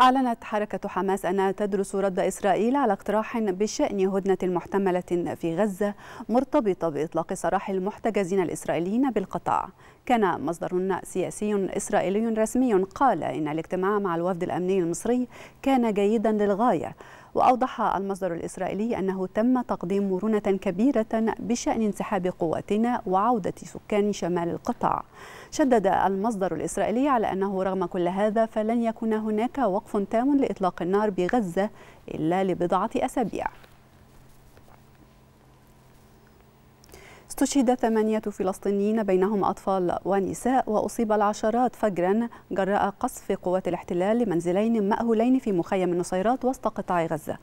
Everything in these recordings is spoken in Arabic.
أعلنت حركة حماس أنها تدرس رد إسرائيل على اقتراح بشأن هدنة محتملة في غزة مرتبطة بإطلاق سراح المحتجزين الإسرائيليين بالقطاع كان مصدر سياسي إسرائيلي رسمي قال إن الاجتماع مع الوفد الأمني المصري كان جيدا للغاية وأوضح المصدر الإسرائيلي أنه تم تقديم مرونة كبيرة بشأن انسحاب قواتنا وعودة سكان شمال القطاع شدد المصدر الإسرائيلي على أنه رغم كل هذا فلن يكون هناك وقف تام لإطلاق النار بغزة إلا لبضعة أسابيع استشهد ثمانية فلسطينيين بينهم أطفال ونساء وأصيب العشرات فجرا جراء قصف قوات الاحتلال لمنزلين مأهولين في مخيم النصيرات وسط قطاع غزة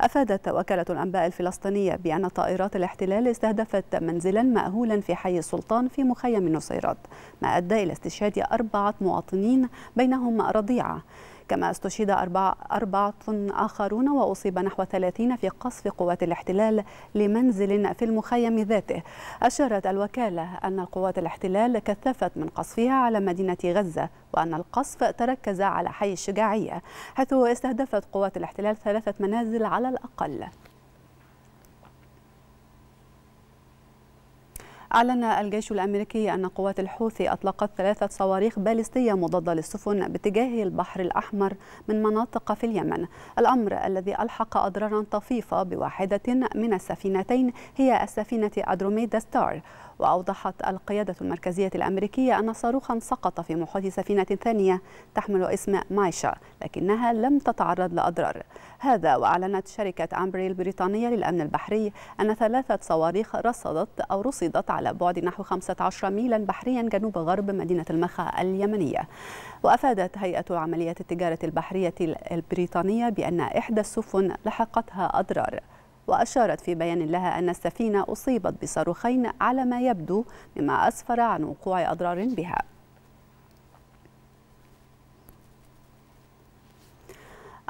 أفادت وكالة الأنباء الفلسطينية بأن طائرات الاحتلال استهدفت منزلا مأهولا في حي السلطان في مخيم النصيرات ما أدى إلى استشهاد أربعة مواطنين بينهم رضيعة كما استشهد أربع أربعة آخرون وأصيب نحو 30 في قصف قوات الاحتلال لمنزل في المخيم ذاته أشارت الوكالة أن قوات الاحتلال كثفت من قصفها على مدينة غزة وأن القصف تركز على حي الشجاعية حيث استهدفت قوات الاحتلال ثلاثة منازل على الأقل أعلن الجيش الأمريكي أن قوات الحوثي أطلقت ثلاثة صواريخ باليستية مضادة للسفن باتجاه البحر الأحمر من مناطق في اليمن الأمر الذي ألحق أضرارا طفيفة بواحدة من السفينتين هي السفينة أدروميدا ستار وأوضحت القيادة المركزية الأمريكية أن صاروخا سقط في محيط سفينة ثانية تحمل اسم مايشا لكنها لم تتعرض لأضرار هذا وأعلنت شركة أمبري البريطانية للأمن البحري أن ثلاثة صواريخ رصدت أو رصدت على بعد نحو 15 ميلا بحريا جنوب غرب مدينة المخا اليمنية وأفادت هيئة عمليات التجارة البحرية البريطانية بأن إحدى السفن لحقتها أضرار وأشارت في بيان لها أن السفينة أصيبت بصاروخين على ما يبدو مما أسفر عن وقوع أضرار بها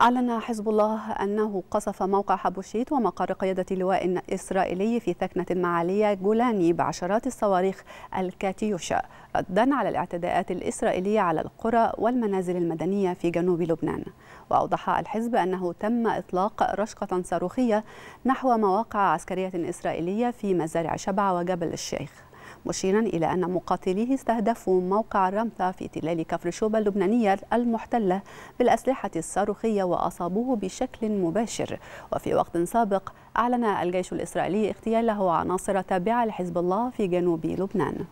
أعلن حزب الله أنه قصف موقع حبوشيت ومقر قيادة لواء إسرائيلي في ثكنة معالية جولاني بعشرات الصواريخ الكاتيوشا ردا على الاعتداءات الإسرائيلية على القرى والمنازل المدنية في جنوب لبنان وأوضح الحزب أنه تم إطلاق رشقة صاروخية نحو مواقع عسكرية إسرائيلية في مزارع شبع وجبل الشيخ مشيرا إلى أن مقاتليه استهدفوا موقع الرمثة في تلال كفر شوبا اللبنانية المحتلة بالأسلحة الصاروخية وأصابوه بشكل مباشر وفي وقت سابق أعلن الجيش الإسرائيلي اغتياله عناصر تابعة لحزب الله في جنوب لبنان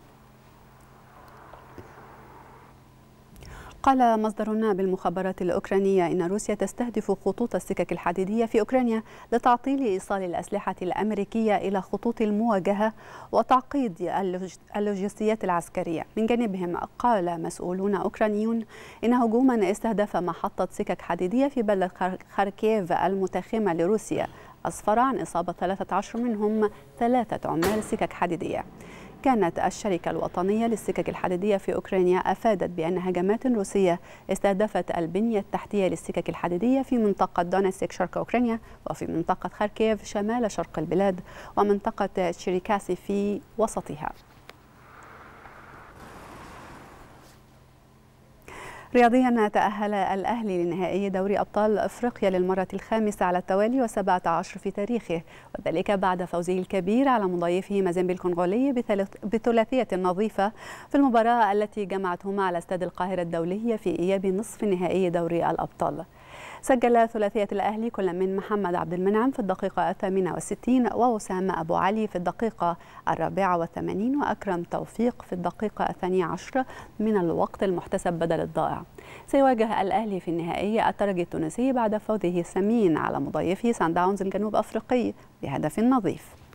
قال مصدرنا بالمخابرات الأوكرانية إن روسيا تستهدف خطوط السكك الحديدية في أوكرانيا لتعطيل إيصال الأسلحة الأمريكية إلى خطوط المواجهة وتعقيد اللوجستيات العسكرية من جانبهم قال مسؤولون أوكرانيون إن هجوما استهدف محطة سكك حديدية في بلدة خاركيف المتاخمة لروسيا أسفر عن إصابة 13 منهم ثلاثة عمال سكك حديدية كانت الشركة الوطنية للسكك الحديدية في أوكرانيا أفادت بأن هجمات روسية استهدفت البنية التحتية للسكك الحديدية في منطقة دونيسك شرق أوكرانيا وفي منطقة خاركيف شمال شرق البلاد ومنطقة شيريكاسي في وسطها رياضيا تأهل الأهلي لنهائي دوري أبطال أفريقيا للمرة الخامسة على التوالي وسبعة عشر في تاريخه وذلك بعد فوزه الكبير على مضيفه مازيمبي الكونغولي بثلاثية نظيفة في المباراة التي جمعتهما على استاد القاهرة الدولية في إياب نصف نهائي دوري الأبطال سجل ثلاثية الأهلي كل من محمد عبد المنعم في الدقيقة الثامنة والستين ووسام أبو علي في الدقيقة الرابعة والثمانين وأكرم توفيق في الدقيقة الثانية عشر من الوقت المحتسب بدل الضائع سيواجه الأهلي في النهائي الترجي التونسي بعد فوزه الثمين على مضيفه سان داونز الجنوب أفريقي بهدف نظيف